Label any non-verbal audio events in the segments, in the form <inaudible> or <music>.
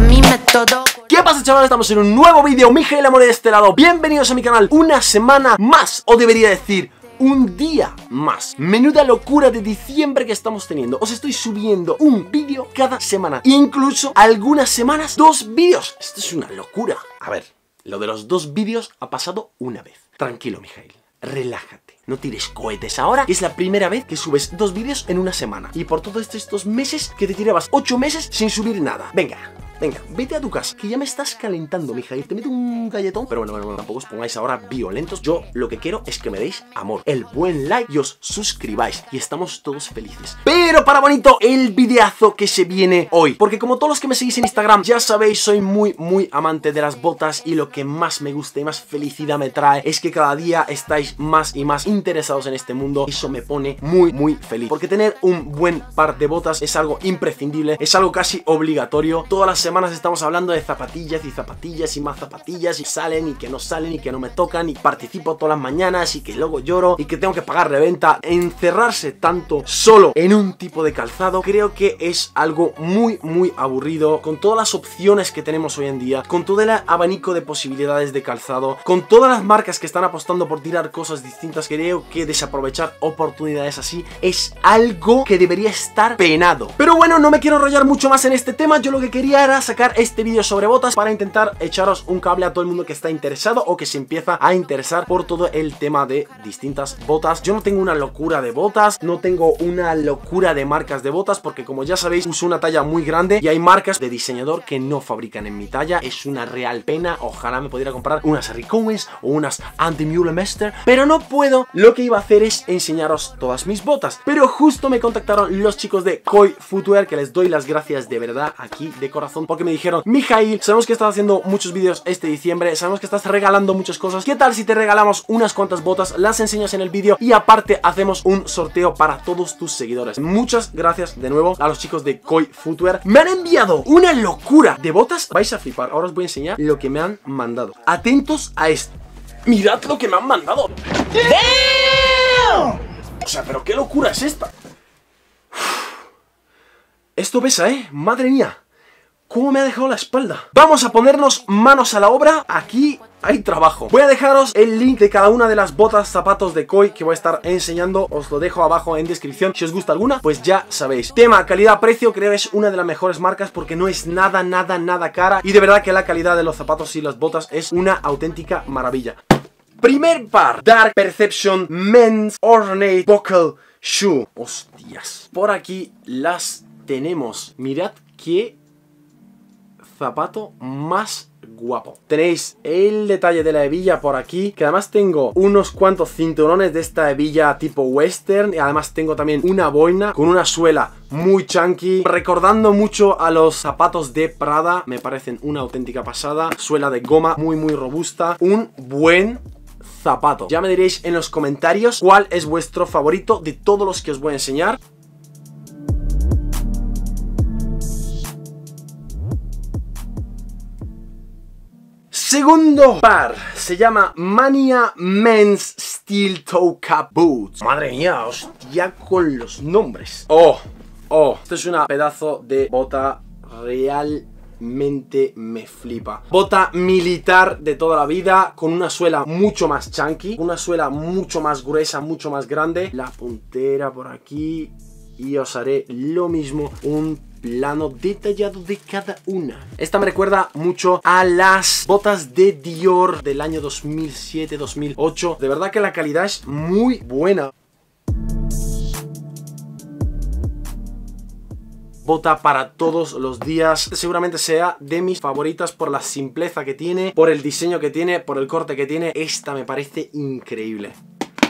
mi método ¿Qué pasa chavales? Estamos en un nuevo vídeo, Miguel amor de este lado Bienvenidos a mi canal, una semana más, o debería decir un día más. Menuda locura de diciembre que estamos teniendo. Os estoy subiendo un vídeo cada semana. E incluso algunas semanas, dos vídeos. Esto es una locura. A ver, lo de los dos vídeos ha pasado una vez. Tranquilo, Mijail. Relájate. No tires cohetes ahora, es la primera vez que subes dos vídeos en una semana. Y por todos estos meses que te tirabas ocho meses sin subir nada. Venga, Venga, vete a tu casa, que ya me estás calentando, mija. Y te meto un galletón. Pero bueno, bueno, bueno, tampoco os pongáis ahora violentos. Yo lo que quiero es que me deis amor, el buen like y os suscribáis. Y estamos todos felices. Pero para bonito, el videazo que se viene hoy. Porque como todos los que me seguís en Instagram, ya sabéis, soy muy, muy amante de las botas. Y lo que más me gusta y más felicidad me trae es que cada día estáis más y más interesados en este mundo. y Eso me pone muy, muy feliz. Porque tener un buen par de botas es algo imprescindible, es algo casi obligatorio. Todas las semanas estamos hablando de zapatillas y zapatillas y más zapatillas y salen y que no salen y que no me tocan y participo todas las mañanas y que luego lloro y que tengo que pagar reventa. Encerrarse tanto solo en un tipo de calzado creo que es algo muy muy aburrido con todas las opciones que tenemos hoy en día, con todo el abanico de posibilidades de calzado, con todas las marcas que están apostando por tirar cosas distintas, creo que desaprovechar oportunidades así es algo que debería estar penado. Pero bueno, no me quiero enrollar mucho más en este tema, yo lo que quería era a sacar este vídeo sobre botas para intentar echaros un cable a todo el mundo que está interesado o que se empieza a interesar por todo el tema de distintas botas. Yo no tengo una locura de botas, no tengo una locura de marcas de botas porque como ya sabéis uso una talla muy grande y hay marcas de diseñador que no fabrican en mi talla. Es una real pena, ojalá me pudiera comprar unas Owens o unas Anti Master, pero no puedo. Lo que iba a hacer es enseñaros todas mis botas, pero justo me contactaron los chicos de Koi Footwear que les doy las gracias de verdad aquí de corazón porque me dijeron, Mijail, sabemos que estás haciendo muchos vídeos este diciembre, sabemos que estás regalando muchas cosas, ¿qué tal si te regalamos unas cuantas botas, las enseñas en el vídeo y aparte hacemos un sorteo para todos tus seguidores? Muchas gracias de nuevo a los chicos de Koi Footwear. Me han enviado una locura de botas, vais a flipar, ahora os voy a enseñar lo que me han mandado. Atentos a esto. Mirad lo que me han mandado. O sea, pero qué locura es esta. Esto pesa, ¿eh? Madre mía. ¿Cómo me ha dejado la espalda? Vamos a ponernos manos a la obra. Aquí hay trabajo. Voy a dejaros el link de cada una de las botas, zapatos de koi que voy a estar enseñando. Os lo dejo abajo en descripción. Si os gusta alguna, pues ya sabéis. Tema calidad-precio, creo que es una de las mejores marcas porque no es nada, nada, nada cara. Y de verdad que la calidad de los zapatos y las botas es una auténtica maravilla. Primer par, Dark Perception Men's Ornate Buckle Shoe. Hostias. Por aquí las tenemos. Mirad qué zapato más guapo. Tenéis el detalle de la hebilla por aquí, que además tengo unos cuantos cinturones de esta hebilla tipo western, y además tengo también una boina con una suela muy chunky, recordando mucho a los zapatos de Prada, me parecen una auténtica pasada, suela de goma muy muy robusta, un buen zapato. Ya me diréis en los comentarios cuál es vuestro favorito de todos los que os voy a enseñar. Segundo par se llama Mania Men's Steel Toe Cap Boots. Madre mía, hostia con los nombres. Oh, oh, esto es una pedazo de bota realmente me flipa. Bota militar de toda la vida, con una suela mucho más chunky, una suela mucho más gruesa, mucho más grande. La puntera por aquí. Y os haré lo mismo, un plano detallado de cada una. Esta me recuerda mucho a las botas de Dior del año 2007-2008. De verdad que la calidad es muy buena. bota para todos los días. Seguramente sea de mis favoritas por la simpleza que tiene, por el diseño que tiene, por el corte que tiene. Esta me parece increíble.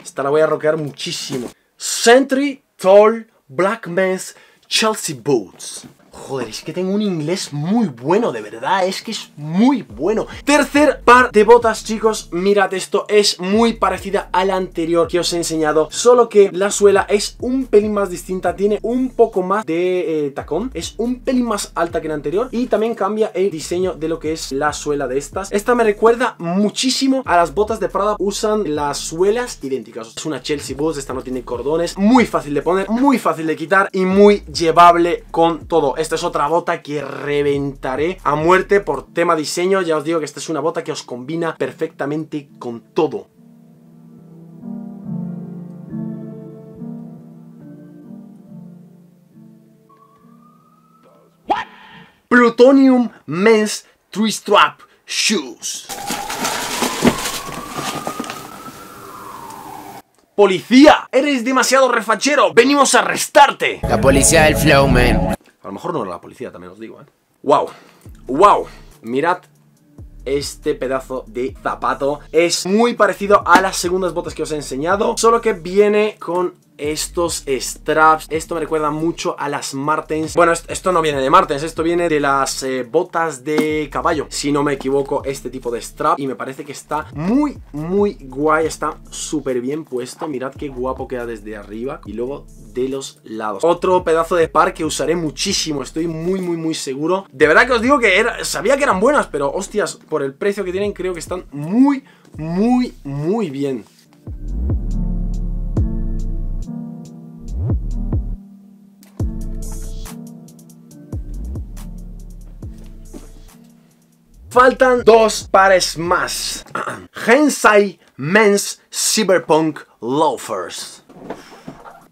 Esta la voy a rockear muchísimo. Sentry Tall Black Men's Chelsea boats Joder, es que tengo un inglés muy bueno, de verdad, es que es muy bueno. Tercer par de botas, chicos, mirad esto, es muy parecida a la anterior que os he enseñado, solo que la suela es un pelín más distinta, tiene un poco más de eh, tacón, es un pelín más alta que la anterior y también cambia el diseño de lo que es la suela de estas. Esta me recuerda muchísimo a las botas de Prada, usan las suelas idénticas, es una Chelsea Boots, esta no tiene cordones, muy fácil de poner, muy fácil de quitar y muy llevable con todo. Esta es otra bota que reventaré a muerte por tema diseño. Ya os digo que esta es una bota que os combina perfectamente con todo. Plutonium Men's Twist Strap Shoes. ¡Policía! ¡Eres demasiado refachero! ¡Venimos a arrestarte! La policía del Flowman. A lo mejor no era la policía, también os digo, ¿eh? ¡Wow! ¡Wow! Mirad este pedazo de zapato. Es muy parecido a las segundas botas que os he enseñado, solo que viene con estos straps. Esto me recuerda mucho a las Martens. Bueno, esto, no viene de Martens, esto viene de las eh, botas de caballo. Si no me equivoco, este tipo de strap. Y me parece que está muy, muy guay. Está súper bien puesto. Mirad qué guapo queda desde arriba. Y luego de los lados. Otro pedazo de par que usaré muchísimo. Estoy muy, muy, muy seguro. De verdad que os digo que sabía que eran buenas, pero hostias, por el precio que tienen, creo que están muy, muy, muy bien. faltan dos pares más. <clears throat> Hensai Men's Cyberpunk Loafers.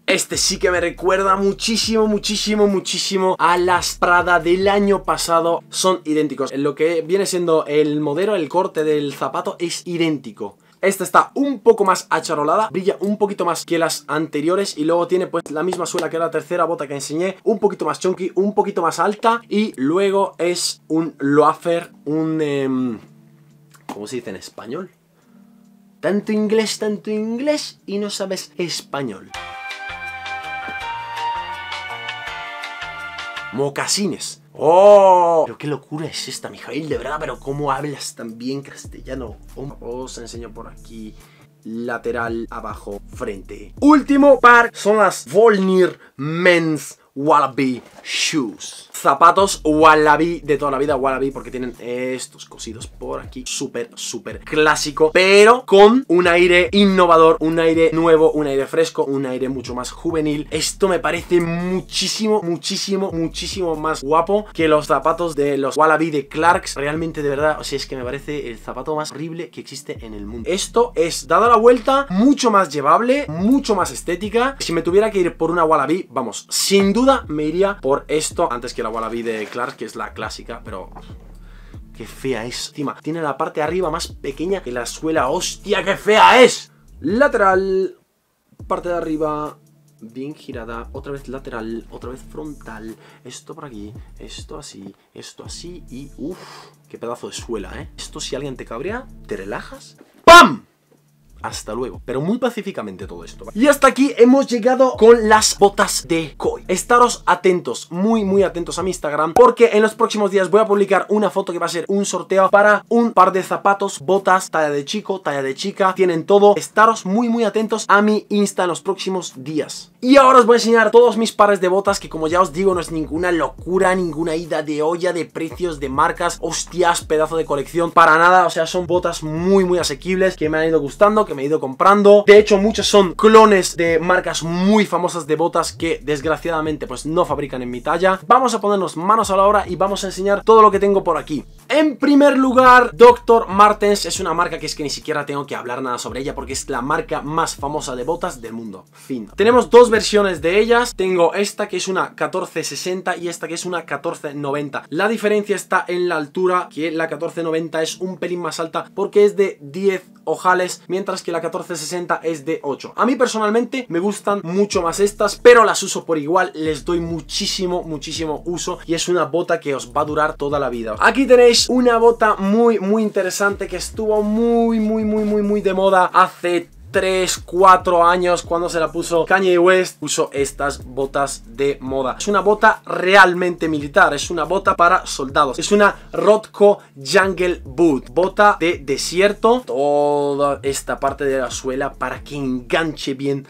Este sí que me recuerda muchísimo, muchísimo, muchísimo a las Prada del año pasado. Son idénticos. lo que viene siendo el modelo, el corte del zapato es idéntico. Esta está un poco más acharolada, brilla un poquito más que las anteriores y luego tiene pues la misma suela que la tercera bota que enseñé, un poquito más chunky, un poquito más alta y luego es un loafer, un... Em, ¿Cómo se dice en español? Tanto inglés, tanto inglés y no sabes español. mocasines. ¡Oh! Pero qué locura es esta, Mijail, de verdad, pero cómo hablas tan bien castellano. Os enseño por aquí lateral, abajo, frente. Último par son las Volnir Men's Wallaby Shoes. Zapatos Wallaby de toda la vida, Wallaby, porque tienen estos cosidos por aquí. Súper, súper clásico, pero con un aire innovador, un aire nuevo, un aire fresco, un aire mucho más juvenil. Esto me parece muchísimo, muchísimo, muchísimo más guapo que los zapatos de los Wallaby de Clarks. Realmente, de verdad, o sea, es que me parece el zapato más horrible que existe en el mundo. Esto es, dada la vuelta, mucho más llevable, mucho más estética. Si me tuviera que ir por una Wallaby, vamos, sin duda me iría por esto antes que la Wallaby de Clark, que es la clásica, pero qué fea es. Encima, tiene la parte de arriba más pequeña que la suela. ¡Hostia, qué fea es! Lateral, parte de arriba, bien girada. Otra vez lateral, otra vez frontal. Esto por aquí, esto así, esto así y... ¡Uf! ¡Qué pedazo de suela, eh! Esto si alguien te cabrea, te relajas. ¡Pam! hasta luego. Pero muy pacíficamente todo esto. Y hasta aquí hemos llegado con las botas de Koi. Estaros atentos, muy muy atentos a mi Instagram, porque en los próximos días voy a publicar una foto que va a ser un sorteo para un par de zapatos, botas, talla de chico, talla de chica, tienen todo. Estaros muy muy atentos a mi Insta en los próximos días. Y ahora os voy a enseñar todos mis pares de botas que como ya os digo no es ninguna locura, ninguna ida de olla de precios, de marcas, hostias, pedazo de colección, para nada, o sea son botas muy muy asequibles que me han ido gustando, que me he ido comprando, de hecho muchos son clones de marcas muy famosas de botas que desgraciadamente pues no fabrican en mi talla, vamos a ponernos manos a la obra y vamos a enseñar todo lo que tengo por aquí. En primer lugar, Dr. Martens es una marca que es que ni siquiera tengo que hablar nada sobre ella porque es la marca más famosa de botas del mundo, fin. Tenemos dos versiones de ellas, tengo esta que es una 1460 y esta que es una 1490. La diferencia está en la altura, que la 1490 es un pelín más alta porque es de 10 ojales, mientras que la 1460 es de 8. A mí personalmente me gustan mucho más estas, pero las uso por igual, les doy muchísimo, muchísimo uso y es una bota que os va a durar toda la vida. Aquí tenéis una bota muy, muy interesante que estuvo muy, muy, muy, muy, muy de moda hace 3, 4 años cuando se la puso Kanye West, puso estas botas de moda. Es una bota realmente militar, es una bota para soldados. Es una Rotco Jungle Boot, bota de desierto. Toda esta parte de la suela para que enganche bien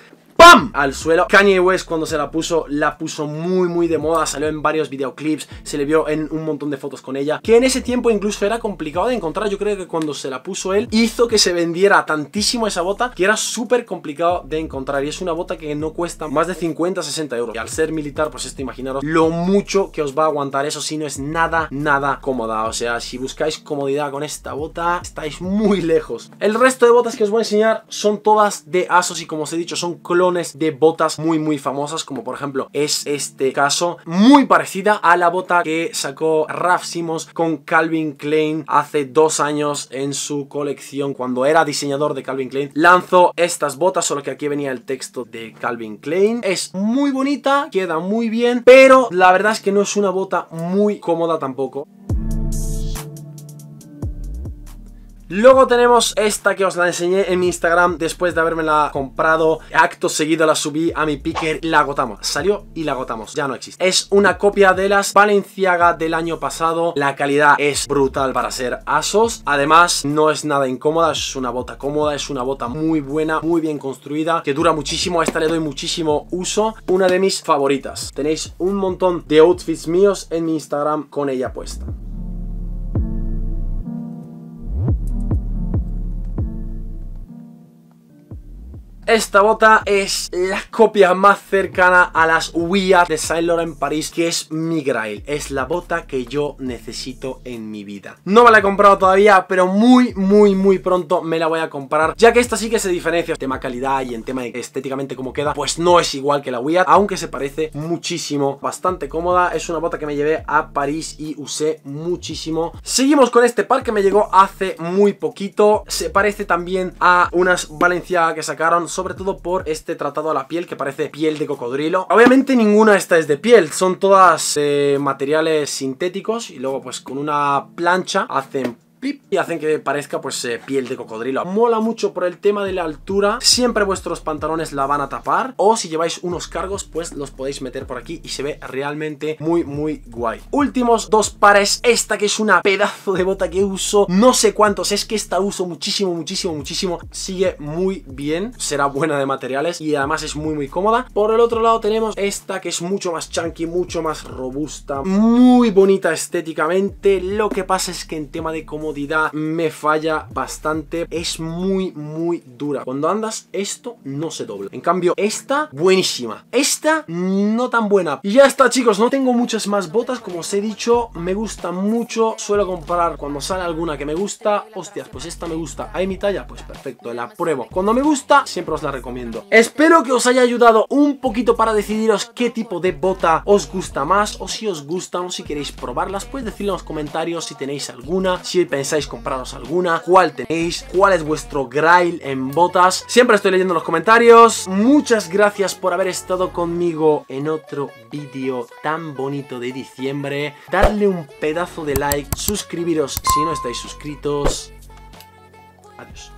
al suelo. Kanye West cuando se la puso, la puso muy muy de moda, salió en varios videoclips, se le vio en un montón de fotos con ella, que en ese tiempo incluso era complicado de encontrar, yo creo que cuando se la puso él, hizo que se vendiera tantísimo esa bota, que era súper complicado de encontrar, y es una bota que no cuesta más de 50, 60 euros, y al ser militar, pues esto imaginaros lo mucho que os va a aguantar, eso sí, no es nada, nada cómoda, o sea, si buscáis comodidad con esta bota, estáis muy lejos. El resto de botas que os voy a enseñar son todas de ASOS y como os he dicho, son clones de botas muy muy famosas como por ejemplo es este caso muy parecida a la bota que sacó Raf Simons con Calvin Klein hace dos años en su colección cuando era diseñador de Calvin Klein lanzó estas botas solo que aquí venía el texto de Calvin Klein es muy bonita queda muy bien pero la verdad es que no es una bota muy cómoda tampoco Luego tenemos esta que os la enseñé en mi Instagram después de la comprado. Acto seguido la subí a mi picker, la agotamos. Salió y la agotamos, ya no existe. Es una copia de las Balenciaga del año pasado. La calidad es brutal para ser ASOS. Además, no es nada incómoda, es una bota cómoda, es una bota muy buena, muy bien construida, que dura muchísimo. A esta le doy muchísimo uso. Una de mis favoritas. Tenéis un montón de outfits míos en mi Instagram con ella puesta. Esta bota es la copia más cercana a las We de Saint Laurent en París, que es mi Grail. Es la bota que yo necesito en mi vida. No me la he comprado todavía, pero muy, muy, muy pronto me la voy a comprar, ya que esta sí que se diferencia en tema calidad y en tema de estéticamente cómo queda, pues no es igual que la wi aunque se parece muchísimo. Bastante cómoda, es una bota que me llevé a París y usé muchísimo. Seguimos con este par que me llegó hace muy poquito. Se parece también a unas Valencia que sacaron sobre todo por este tratado a la piel que parece piel de cocodrilo. Obviamente ninguna esta es de piel, son todas eh, materiales sintéticos y luego pues con una plancha hacen y hacen que parezca pues eh, piel de cocodrilo. Mola mucho por el tema de la altura, siempre vuestros pantalones la van a tapar o si lleváis unos cargos pues los podéis meter por aquí y se ve realmente muy muy guay. Últimos dos pares, esta que es una pedazo de bota que uso, no sé cuántos, es que esta uso muchísimo, muchísimo, muchísimo, sigue muy bien, será buena de materiales y además es muy muy cómoda. Por el otro lado tenemos esta que es mucho más chunky, mucho más robusta, muy bonita estéticamente, lo que pasa es que en tema de cómo me falla bastante. Es muy, muy dura. Cuando andas, esto no se dobla. En cambio, esta, buenísima. Esta, no tan buena. Y ya está, chicos. No tengo muchas más botas. Como os he dicho, me gusta mucho. Suelo comprar cuando sale alguna que me gusta. Hostias, pues esta me gusta. ¿Hay mi talla? Pues perfecto, la pruebo. Cuando me gusta, siempre os la recomiendo. Espero que os haya ayudado un poquito para decidiros qué tipo de bota os gusta más. O si os gusta o si queréis probarlas, pues decirlo en los comentarios si tenéis alguna. Si pensáis pensáis compraros alguna, cuál tenéis, cuál es vuestro grail en botas. Siempre estoy leyendo los comentarios. Muchas gracias por haber estado conmigo en otro vídeo tan bonito de diciembre. Darle un pedazo de like, suscribiros si no estáis suscritos. Adiós.